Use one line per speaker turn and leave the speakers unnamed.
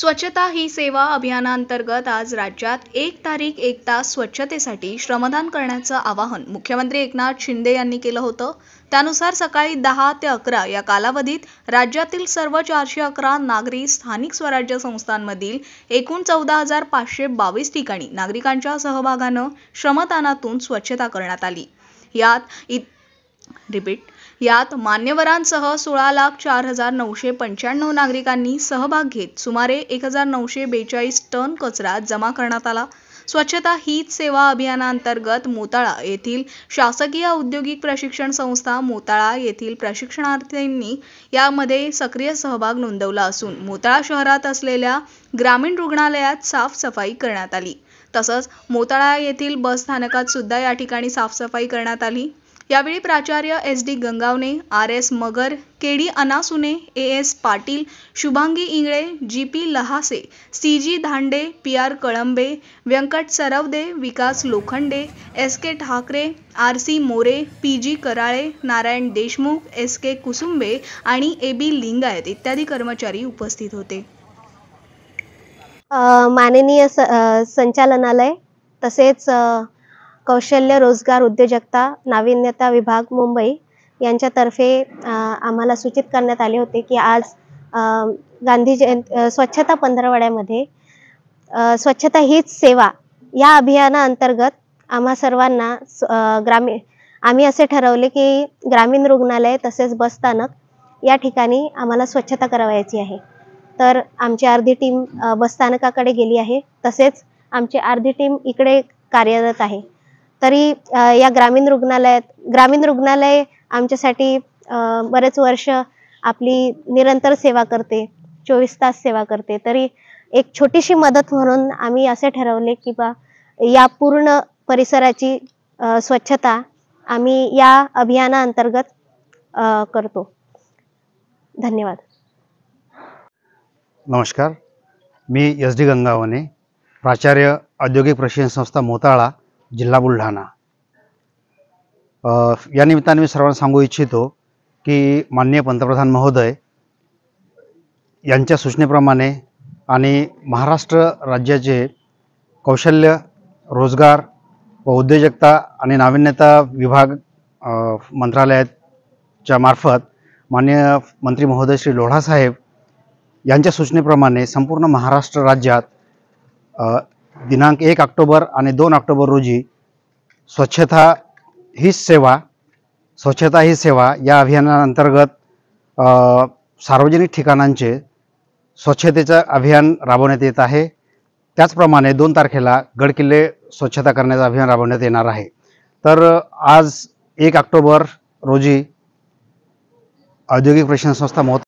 स्वच्छता ही सेवा अभियानांतर्गत आज राज्यात एक तारीख एक तास स्वच्छतेसाठी श्रमदान करण्याचं आवाहन मुख्यमंत्री एकनाथ शिंदे यांनी केलं होतं त्यानुसार सकाळी दहा ते अकरा या कालावधीत राज्यातील सर्व चारशे अकरा नागरी स्थानिक स्वराज्य संस्थांमधील एकूण चौदा हजार पाचशे बावीस ठिकाणी नागरिकांच्या सहभागानं श्रमदानातून स्वच्छता करण्यात आली यात इ रिपीट यात मान्यवरांसह सोळा लाख चार हजार नऊशे पंच्याण्णव नागरिकांनी सहभाग घेत सुमारे एक हजार नऊशे बेचाळीस टन कचरा जमा करण्यात आला स्वच्छता हीच सेवा अभियानांतर्गत मोताळा येथील शासकीय औद्योगिक प्रशिक्षण संस्था मोताळा येथील प्रशिक्षणार्थींनी यामध्ये सक्रिय सहभाग नोंदवला असून मोताळा शहरात असलेल्या ग्रामीण रुग्णालयात साफसफाई करण्यात आली तसंच मोताळा येथील बस स्थानकात सुद्धा या ठिकाणी साफसफाई करण्यात आली यावेळी प्राचार्य S D Gangawane R S Magar K D Anasune A S Patil Shubhangi Ingle G P Lahase C G Dhande P R Kalambe Vyankat Sarvade Vikas Lokhande S K Thakre R C More P G Karale Narayan Deshmukh S K Kusumbe आणि ए बी लिंगायत इत्यादी कर्मचारी उपस्थित होते
माननीय संचालनालय तसेच कौशल्य रोजगार उद्योजकता नाविन्यता विभाग मुंबई यांच्यातर्फे आम्हाला सूचित करण्यात आले होते की आज गांधी जयंती स्वच्छता पंधरवड्यामध्ये स्वच्छता हीच सेवा या अभियानाअंतर्गत आम्हा सर्वांना ग्रामीण आम्ही असे ठरवले की ग्रामीण रुग्णालय तसेच बसस्थानक या ठिकाणी आम्हाला स्वच्छता करावायची आहे तर आमची अर्धी टीम बसस्थानकाकडे गेली आहे तसेच आमची अर्धी टीम इकडे कार्यरत आहे तरी या ग्रामीण रुग्णालयात ग्रामीण रुग्णालय आमच्यासाठी बरेच वर्ष आपली निरंतर सेवा करते चोवीस तास सेवा करते तरी एक छोटीशी मदत म्हणून आम्ही असे ठरवले की बा या पूर्ण परिसराची स्वच्छता आम्ही या अभियाना अंतर्गत करतो धन्यवाद
नमस्कार मी एस डी गंगावने प्राचार्य औद्योगिक प्रशिक्षण संस्था मोताळा जिल्हा बुलढाणा या निमित्ताने मी सर्वांना सांगू इच्छितो की माननीय पंतप्रधान महोदय यांच्या सूचनेप्रमाणे आणि महाराष्ट्र राज्याचे कौशल्य रोजगार व उद्योजकता आणि नाविन्यता विभाग मंत्रालयाच्या मार्फत माननीय मंत्री महोदय श्री लोढासाहेब यांच्या सूचनेप्रमाणे संपूर्ण महाराष्ट्र राज्यात दिनांक एक ऑक्टोबर आणि दोन ऑक्टोबर रोजी स्वच्छता ही सेवा स्वच्छता ही सेवा या अभियानाअंतर्गत सार्वजनिक ठिकाणांचे स्वच्छतेचं अभियान राबवण्यात येत आहे त्याचप्रमाणे दोन तारखेला गडकिल्ले स्वच्छता करण्याचं अभियान राबवण्यात येणार आहे तर आज एक ऑक्टोबर रोजी औद्योगिक प्रशिक्षण संस्था